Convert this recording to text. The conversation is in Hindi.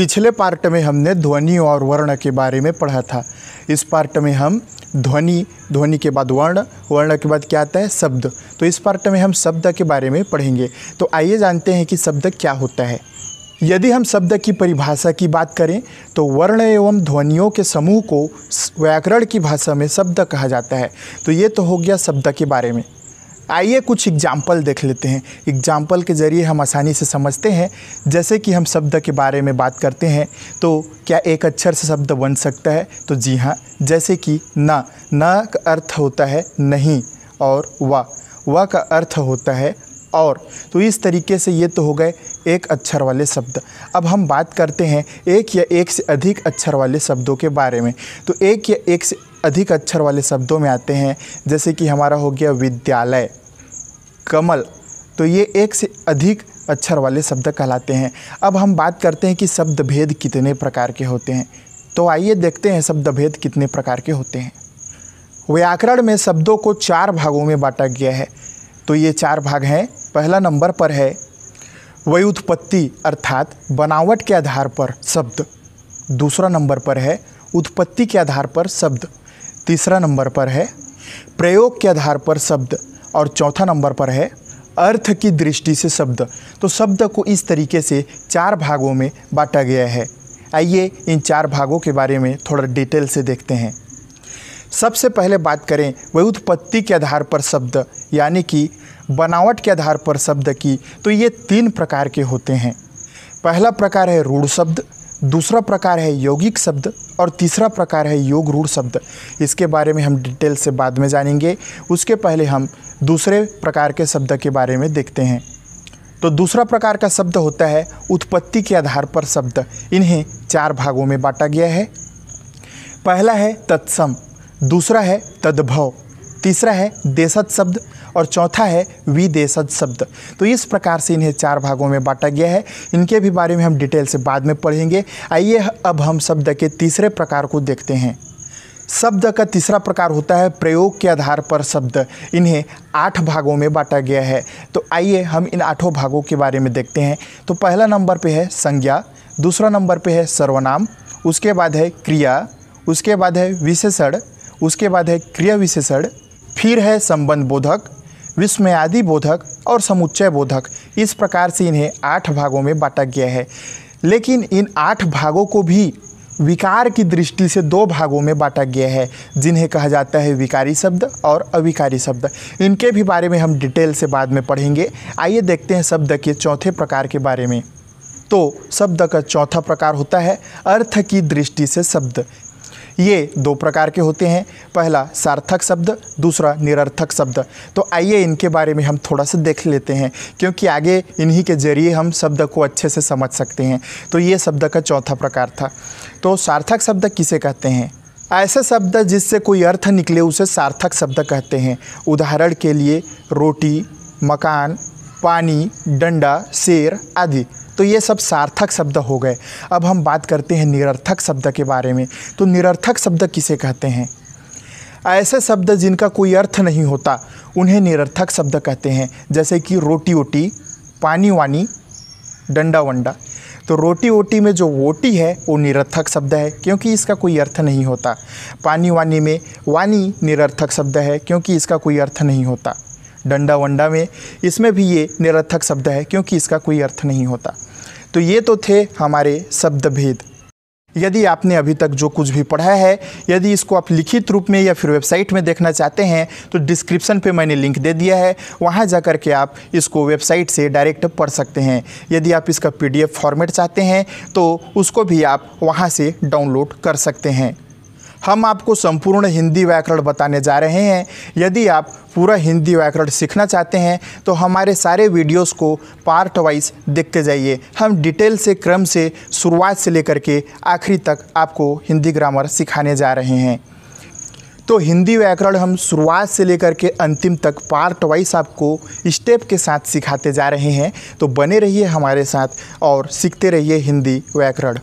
पिछले पार्ट में हमने ध्वनि और वर्ण के बारे में पढ़ा था इस पार्ट में हम ध्वनि ध्वनि के बाद वर्ण वर्ण के बाद क्या आता है शब्द तो इस पार्ट में हम शब्द के बारे में पढ़ेंगे तो आइए जानते हैं कि शब्द क्या होता है यदि हम शब्द की परिभाषा की बात करें तो वर्ण एवं ध्वनियों के समूह को व्याकरण की भाषा में शब्द कहा जाता है तो ये तो हो गया शब्द के बारे में आइए कुछ एग्जाम्पल देख लेते हैं एग्जाम्पल के ज़रिए हम आसानी से समझते हैं जैसे कि हम शब्द के बारे में बात करते हैं तो क्या एक अक्षर से शब्द बन सकता है तो जी हाँ जैसे कि न न का अर्थ होता है नहीं और व वा का अर्थ होता है और तो इस तरीके से ये तो हो गए एक अक्षर वाले शब्द अब हम बात करते हैं एक या एक से अधिक अक्षर वाले शब्दों के बारे में तो एक या एक से अधिक अक्षर वाले शब्दों में आते हैं जैसे कि हमारा हो गया विद्यालय कमल तो ये एक से अधिक अक्षर वाले शब्द कहलाते हैं अब हम बात करते हैं कि शब्द भेद कितने प्रकार के होते हैं तो आइए देखते हैं शब्द भेद कितने प्रकार के होते हैं व्याकरण में शब्दों को चार भागों में बांटा गया है तो ये चार भाग हैं पहला नंबर पर है व्युत्पत्ति अर्थात बनावट के आधार पर शब्द दूसरा नंबर पर है उत्पत्ति के आधार पर शब्द तीसरा नंबर पर है प्रयोग के आधार पर शब्द और चौथा नंबर पर है अर्थ की दृष्टि से शब्द तो शब्द को इस तरीके से चार भागों में बांटा गया है आइए इन चार भागों के बारे में थोड़ा डिटेल से देखते हैं सबसे पहले बात करें व्युत्पत्ति के आधार पर शब्द यानी कि बनावट के आधार पर शब्द की तो ये तीन प्रकार के होते हैं पहला प्रकार है रूढ़ शब्द दूसरा प्रकार है यौगिक शब्द और तीसरा प्रकार है योग रूढ़ शब्द इसके बारे में हम डिटेल से बाद में जानेंगे उसके पहले हम दूसरे प्रकार के शब्द के बारे में देखते हैं तो दूसरा प्रकार का शब्द होता है उत्पत्ति के आधार पर शब्द इन्हें चार भागों में बांटा गया है पहला है तत्सम दूसरा है तद्भव तीसरा है देशत शब्द और चौथा है विदेशज शब्द तो इस प्रकार से इन्हें चार भागों में बांटा गया है इनके भी बारे में हम डिटेल से बाद में पढ़ेंगे आइए अब हम शब्द के तीसरे प्रकार को देखते हैं शब्द का तीसरा प्रकार होता है प्रयोग के आधार पर शब्द इन्हें आठ भागों में बांटा गया है तो आइए हम इन आठों भागों के बारे में देखते हैं तो पहला नंबर पे है संज्ञा दूसरा नंबर पे है सर्वनाम उसके बाद है क्रिया उसके बाद है विशेषण उसके बाद है क्रिया विशेषण फिर है संबंध बोधक विस्मयादि बोधक और समुच्चय बोधक इस प्रकार से इन्हें आठ भागों में बांटा गया है लेकिन इन आठ भागों को भी विकार की दृष्टि से दो भागों में बांटा गया है जिन्हें कहा जाता है विकारी शब्द और अविकारी शब्द इनके भी बारे में हम डिटेल से बाद में पढ़ेंगे आइए देखते हैं शब्द के चौथे प्रकार के बारे में तो शब्द का चौथा प्रकार होता है अर्थ की दृष्टि से शब्द ये दो प्रकार के होते हैं पहला सार्थक शब्द दूसरा निरर्थक शब्द तो आइए इनके बारे में हम थोड़ा सा देख लेते हैं क्योंकि आगे इन्हीं के जरिए हम शब्द को अच्छे से समझ सकते हैं तो ये शब्द का चौथा प्रकार था तो सार्थक शब्द किसे कहते हैं ऐसा शब्द जिससे कोई अर्थ निकले उसे सार्थक शब्द कहते हैं उदाहरण के लिए रोटी मकान पानी डंडा शेर आदि तो ये सब सार्थक शब्द हो गए अब हम बात करते हैं निरर्थक शब्द के बारे में तो निरर्थक शब्द किसे कहते हैं ऐसे शब्द जिनका कोई अर्थ नहीं होता उन्हें निरर्थक शब्द कहते हैं जैसे कि रोटी ओटी पानी वानी डंडा वंडा तो रोटी ओटी में जो वोटी है वो निरर्थक शब्द है क्योंकि इसका कोई अर्थ नहीं होता पानी वानी में वानी निरर्थक शब्द है क्योंकि इसका कोई अर्थ नहीं होता डंडा वंडा में इसमें भी ये निरर्थक शब्द है क्योंकि इसका कोई अर्थ नहीं होता तो ये तो थे हमारे शब्दभेद यदि आपने अभी तक जो कुछ भी पढ़ा है यदि इसको आप लिखित रूप में या फिर वेबसाइट में देखना चाहते हैं तो डिस्क्रिप्शन पे मैंने लिंक दे दिया है वहाँ जा कर के आप इसको वेबसाइट से डायरेक्ट पढ़ सकते हैं यदि आप इसका पीडीएफ फॉर्मेट चाहते हैं तो उसको भी आप वहाँ से डाउनलोड कर सकते हैं हम आपको संपूर्ण हिंदी व्याकरण बताने जा रहे हैं यदि आप पूरा हिंदी व्याकरण सीखना चाहते हैं तो हमारे सारे वीडियोस को पार्ट वाइज देखते जाइए हम डिटेल से क्रम से शुरुआत से लेकर के आखिरी तक आपको हिंदी ग्रामर सिखाने जा रहे हैं तो हिंदी व्याकरण हम शुरुआत से लेकर के अंतिम तक पार्ट वाइज आपको स्टेप के साथ सिखाते जा रहे हैं तो बने रहिए हमारे साथ और सीखते रहिए हिंदी व्याकरण